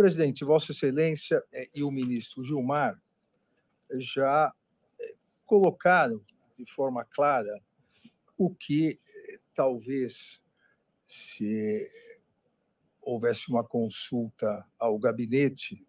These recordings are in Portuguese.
Presidente, Vossa Excelência eh, e o ministro Gilmar já eh, colocaram de forma clara o que eh, talvez se houvesse uma consulta ao gabinete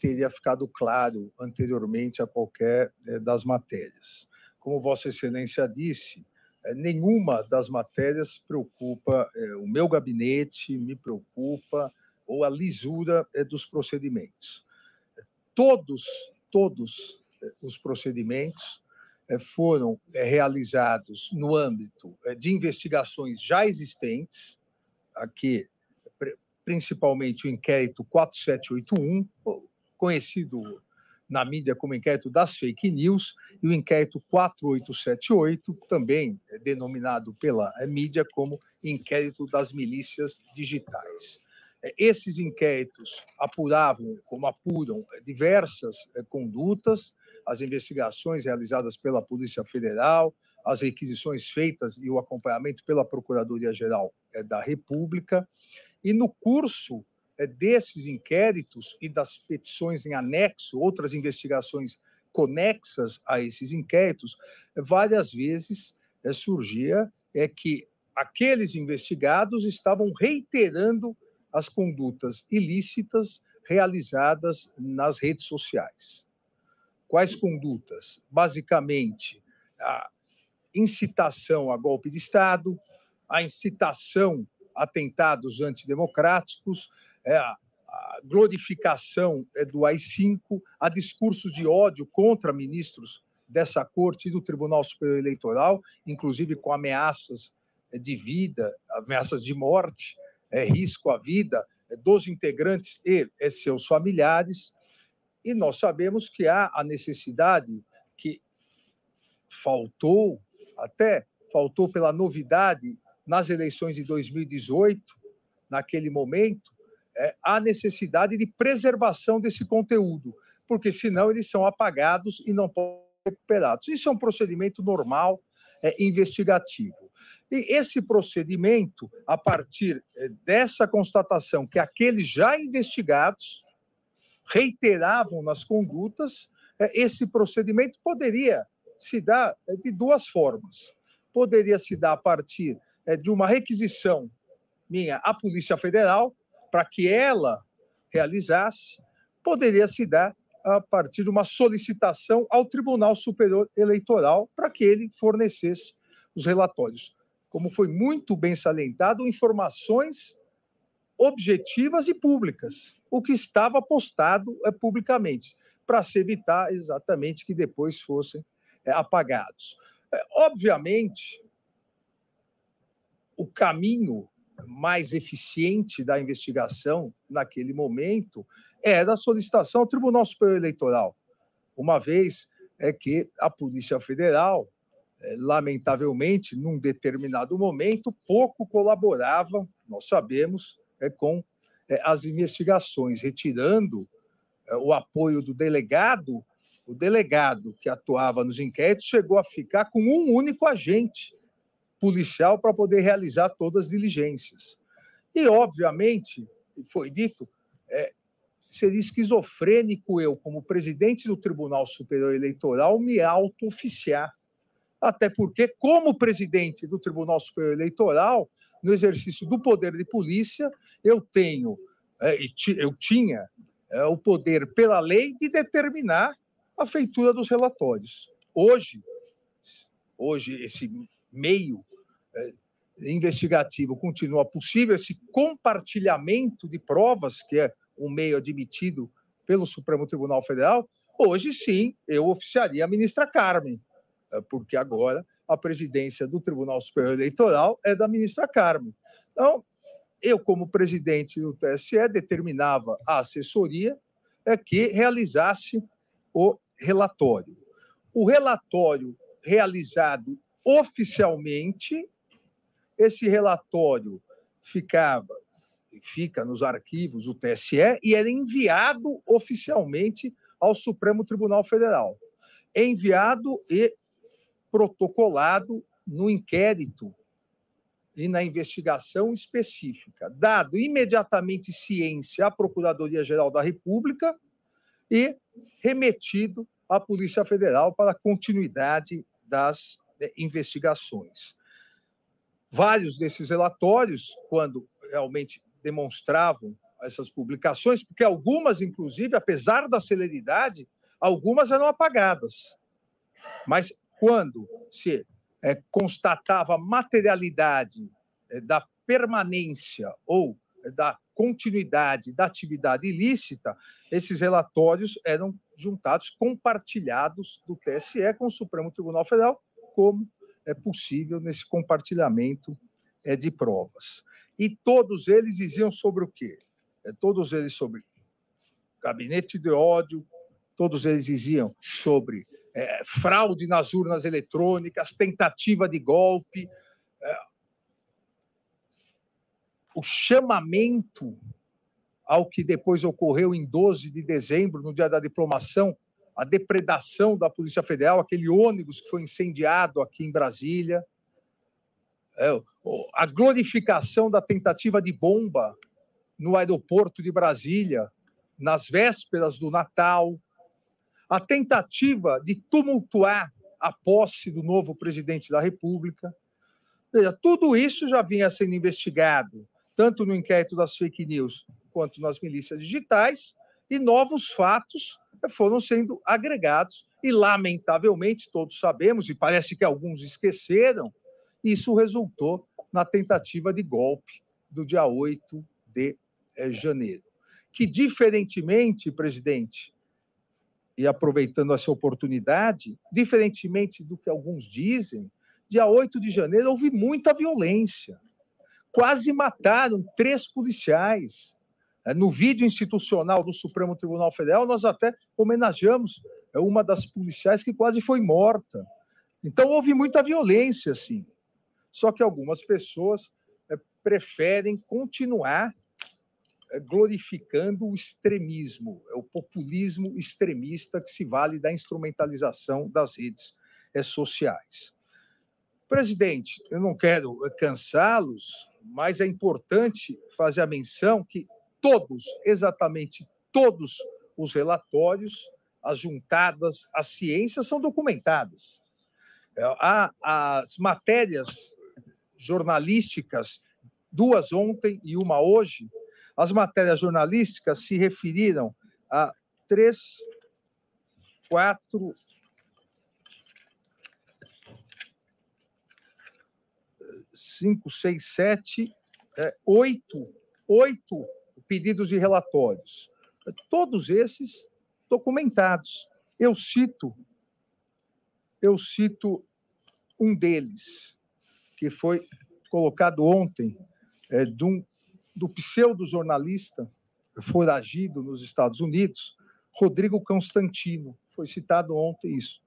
teria ficado claro anteriormente a qualquer das matérias. Como Vossa Excelência disse, nenhuma das matérias preocupa o meu gabinete, me preocupa ou a lisura eh, dos procedimentos. Todos, todos eh, os procedimentos eh, foram realizados no âmbito de investigações já existentes, aqui principalmente o inquérito 4781, conhecido na mídia como inquérito das fake news, e o inquérito 4878, também denominado pela mídia como inquérito das milícias digitais. É, esses inquéritos apuravam, como apuram, é, diversas é, condutas, as investigações realizadas pela Polícia Federal, as requisições feitas e o acompanhamento pela Procuradoria-Geral da República. E no curso desses inquéritos e das petições em anexo, outras investigações conexas a esses inquéritos, várias vezes surgia é que aqueles investigados estavam reiterando as condutas ilícitas realizadas nas redes sociais. Quais condutas? Basicamente, a incitação a golpe de Estado, a incitação a atentados antidemocráticos, é, a glorificação é, do AI-5, a discursos de ódio contra ministros dessa corte e do Tribunal Superior Eleitoral, inclusive com ameaças é, de vida, ameaças de morte, é, risco à vida é dos integrantes e é seus familiares. E nós sabemos que há a necessidade que faltou, até faltou pela novidade nas eleições de 2018, naquele momento, é, a necessidade de preservação desse conteúdo, porque senão eles são apagados e não podem ser recuperados. Isso é um procedimento normal, é, investigativo. E esse procedimento, a partir eh, dessa constatação que aqueles já investigados reiteravam nas condutas, eh, esse procedimento poderia se dar eh, de duas formas. Poderia se dar a partir de uma requisição minha à Polícia Federal para que ela realizasse, poderia se dar a partir de uma solicitação ao Tribunal Superior Eleitoral para que ele fornecesse os relatórios como foi muito bem salientado, informações objetivas e públicas, o que estava postado é, publicamente, para se evitar exatamente que depois fossem é, apagados. É, obviamente, o caminho mais eficiente da investigação naquele momento é da solicitação ao Tribunal Superior Eleitoral, uma vez é que a Polícia Federal eh, lamentavelmente, num determinado momento, pouco colaborava, nós sabemos, eh, com eh, as investigações, retirando o apoio do delegado. O delegado que atuava nos inquéritos chegou a ficar com um único agente policial para poder realizar todas as diligências. E, obviamente, foi dito, é, seria esquizofrênico eu, como presidente do Tribunal Superior Eleitoral, me auto-oficiar até porque, como presidente do Tribunal Superior Eleitoral, no exercício do poder de polícia, eu tenho, é, eu tinha é, o poder pela lei de determinar a feitura dos relatórios. Hoje, hoje esse meio é, investigativo continua possível, esse compartilhamento de provas, que é um meio admitido pelo Supremo Tribunal Federal, hoje sim eu oficiaria a ministra Carmen, eh, porque agora a presidência do Tribunal Superior Eleitoral é da ministra Carmo. Então, eu, como presidente do TSE, determinava a assessoria é que realizasse o relatório. O relatório realizado oficialmente, esse relatório ficava fica nos arquivos do TSE e era enviado oficialmente ao Supremo Tribunal Federal. Enviado e protocolado no inquérito e na investigação específica, dado imediatamente ciência à Procuradoria-Geral da República e remetido à Polícia Federal para continuidade das eh, investigações. Vários desses relatórios, quando realmente demonstravam essas publicações, porque algumas, inclusive, apesar da celeridade, algumas eram apagadas. Mas quando se é, constatava materialidade é, da permanência ou eh, da continuidade da atividade ilícita, esses relatórios eram juntados, compartilhados do TSE com o Supremo Tribunal Federal, como é possível nesse compartilhamento é, de provas. E todos eles diziam sobre o quê? É, todos eles sobre gabinete de ódio, todos eles diziam sobre é, fraude nas urnas eletrônicas, tentativa de golpe, é, o chamamento ao que depois ocorreu em 12 de dezembro, no dia da diplomação, a depredação da Polícia Federal, aquele ônibus que foi incendiado aqui em Brasília, é, a glorificação da tentativa de bomba no aeroporto de Brasília, nas vésperas do Natal, a tentativa de tumultuar a posse do novo presidente da República. tudo isso já vinha sendo investigado, tanto no inquérito das fake news quanto nas milícias digitais, e novos fatos foram sendo agregados. E, lamentavelmente, todos sabemos, e parece que alguns esqueceram, isso resultou na tentativa de golpe do dia 8 de eh, janeiro. Que, diferentemente, presidente, e aproveitando essa oportunidade, diferentemente do que alguns dizem, dia 8 de janeiro houve muita violência. Quase mataram três policiais. É, no vídeo institucional do Supremo Tribunal Federal, nós até homenageamos é, uma das policiais que quase foi morta. Então, houve muita violência, sim. Só que algumas pessoas é, preferem continuar eh, glorificando o extremismo, é o populismo extremista que se vale da instrumentalização das redes eh, sociais. Presidente, eu não quero eh, cansá-los, mas é importante fazer a menção que todos, exatamente todos os relatórios, as juntadas à ciência são documentadas. As matérias jornalísticas, duas ontem e uma hoje, as matérias jornalísticas se referiram a três, quatro. Cinco, seis, sete, é, oito, oito pedidos de relatórios. Todos esses documentados. Eu cito, eu cito um deles, que foi colocado ontem, é, de um do pseudo-jornalista foragido nos Estados Unidos, Rodrigo Constantino. Foi citado ontem isso.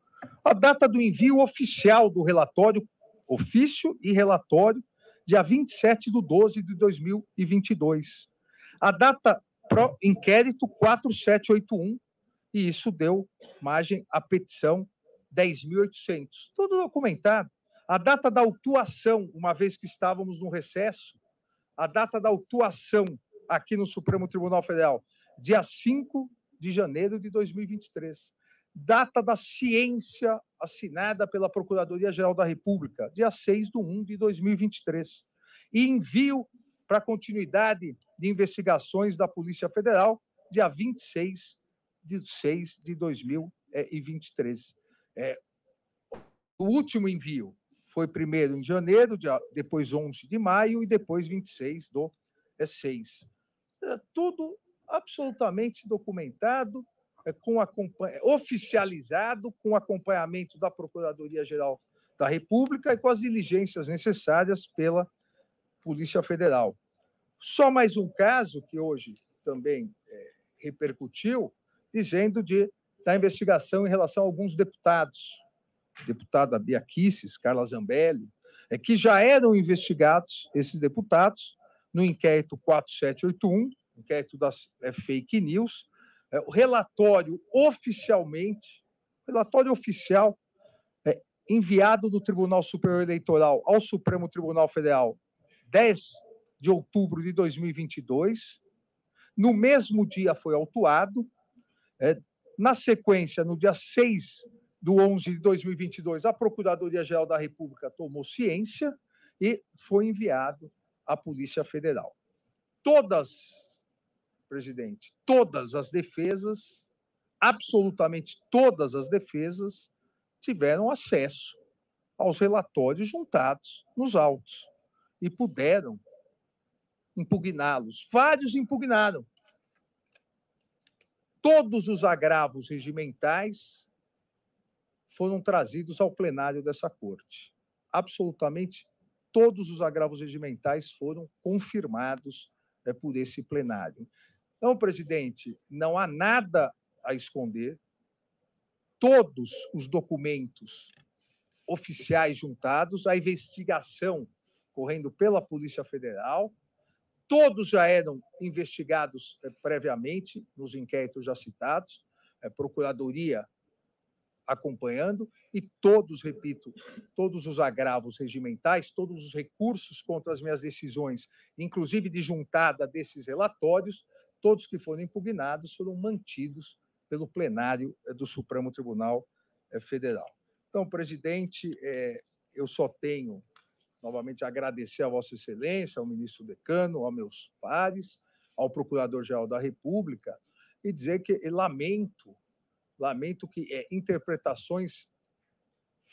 A data do envio oficial do relatório, ofício e relatório, dia 27 de 12 de 2022. A data pro inquérito 4781, e isso deu margem à petição 10.800. Tudo documentado. A data da autuação, uma vez que estávamos no recesso, a data da autuação aqui no Supremo Tribunal Federal, dia 5 de janeiro de 2023. Data da ciência assinada pela Procuradoria-Geral da República, dia 6 de 1 de 2023. E envio para continuidade de investigações da Polícia Federal, dia 26 de 6 de 2023. É, o último envio foi primeiro em janeiro, depois 11 de maio e depois 26 do 6. É, é tudo absolutamente documentado, é, com é oficializado, com acompanhamento da Procuradoria-Geral da República e com as diligências necessárias pela Polícia Federal. Só mais um caso que hoje também é, repercutiu, dizendo de, da investigação em relação a alguns deputados deputada Bia Kicis, Carla Zambelli, é que já eram investigados esses deputados no inquérito 4781, inquérito das é, fake news, é, o relatório oficialmente, relatório oficial é, enviado do Tribunal Superior Eleitoral ao Supremo Tribunal Federal 10 de outubro de 2022, no mesmo dia foi autuado, é, na sequência, no dia 6 do 11 de 2022, a Procuradoria-Geral da República tomou ciência e foi enviado à Polícia Federal. Todas, presidente, todas as defesas, absolutamente todas as defesas, tiveram acesso aos relatórios juntados nos autos e puderam impugná-los. Vários impugnaram. Todos os agravos regimentais foram trazidos ao plenário dessa corte. Absolutamente todos os agravos regimentais foram confirmados é, por esse plenário. Então, presidente, não há nada a esconder. Todos os documentos oficiais juntados, a investigação correndo pela Polícia Federal, todos já eram investigados é, previamente nos inquéritos já citados, é, Procuradoria acompanhando e todos, repito, todos os agravos regimentais, todos os recursos contra as minhas decisões, inclusive de juntada desses relatórios, todos que foram impugnados foram mantidos pelo plenário eh, do Supremo Tribunal eh, Federal. Então, presidente, eh, eu só tenho novamente agradecer a Vossa Excelência, ao ministro decano, aos meus pares, ao Procurador-Geral da República e dizer que lamento lamento que é, interpretações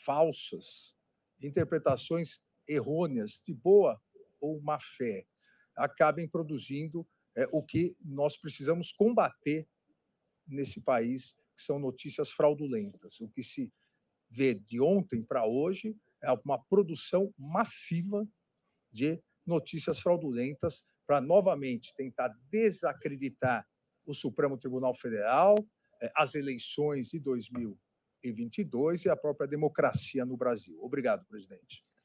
falsas, interpretações errôneas, de boa ou má fé, acabem produzindo é, o que nós precisamos combater nesse país, que são notícias fraudulentas. O que se vê de ontem para hoje é uma produção massiva de notícias fraudulentas para novamente tentar desacreditar o Supremo Tribunal Federal, eh, as eleições de 2022 e a própria democracia no Brasil. Obrigado, presidente.